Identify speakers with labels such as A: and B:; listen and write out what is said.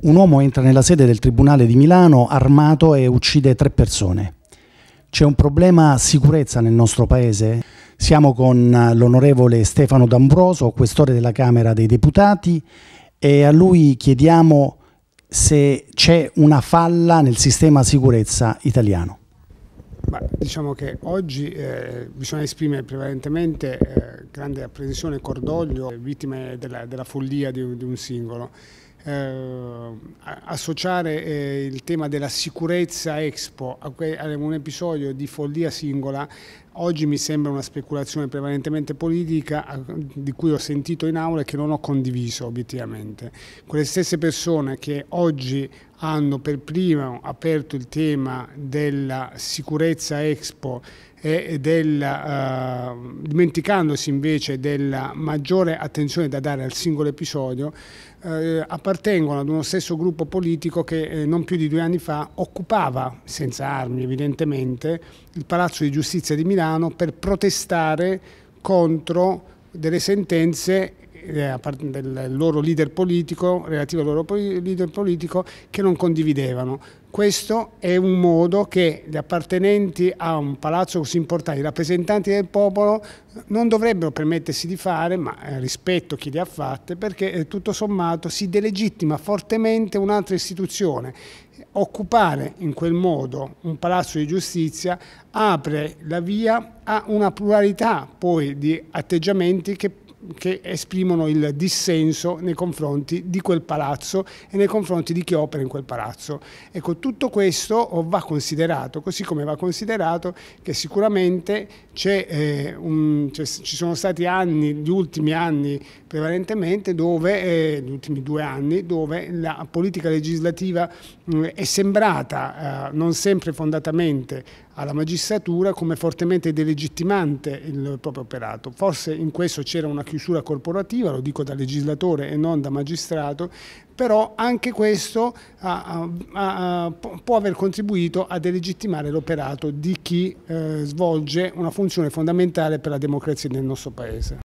A: Un uomo entra nella sede del Tribunale di Milano armato e uccide tre persone. C'è un problema sicurezza nel nostro paese? Siamo con eh, l'onorevole Stefano D'Ambroso, questore della Camera dei Deputati, e a lui chiediamo se c'è una falla nel sistema sicurezza italiano.
B: Bah, diciamo che oggi eh, bisogna esprimere prevalentemente eh, grande apprensione e cordoglio vittime della, della follia di, di un singolo eh, associare eh, il tema della sicurezza Expo a, a un episodio di follia singola oggi mi sembra una speculazione prevalentemente politica di cui ho sentito in aula e che non ho condiviso obiettivamente. Quelle stesse persone che oggi hanno per primo aperto il tema della sicurezza Expo e della, uh, eh, dimenticandosi invece della maggiore attenzione da dare al singolo episodio, eh, appartengono ad uno stesso gruppo politico che eh, non più di due anni fa occupava, senza armi evidentemente, il Palazzo di Giustizia di Milano per protestare contro delle sentenze eh, del loro leader politico, relativo al loro leader politico, che non condividevano. Questo è un modo che gli appartenenti a un palazzo così importante, i rappresentanti del popolo, non dovrebbero permettersi di fare, ma eh, rispetto chi le ha fatte, perché eh, tutto sommato si delegittima fortemente un'altra istituzione. Occupare in quel modo un palazzo di giustizia apre la via a una pluralità poi di atteggiamenti che che esprimono il dissenso nei confronti di quel palazzo e nei confronti di chi opera in quel palazzo. Ecco, tutto questo va considerato, così come va considerato che sicuramente eh, un, ci sono stati anni, gli ultimi anni prevalentemente, dove, eh, gli ultimi due anni, dove la politica legislativa mh, mm, è sembrata eh, non sempre fondatamente alla magistratura come fortemente delegittimante il proprio operato. Forse in questo c'era una chiusura corporativa, lo dico da legislatore e non da magistrato, però anche questo ha, ha, ha, può aver contribuito a delegittimare l'operato di chi eh, svolge una funzione fondamentale per la democrazia nel nostro Paese.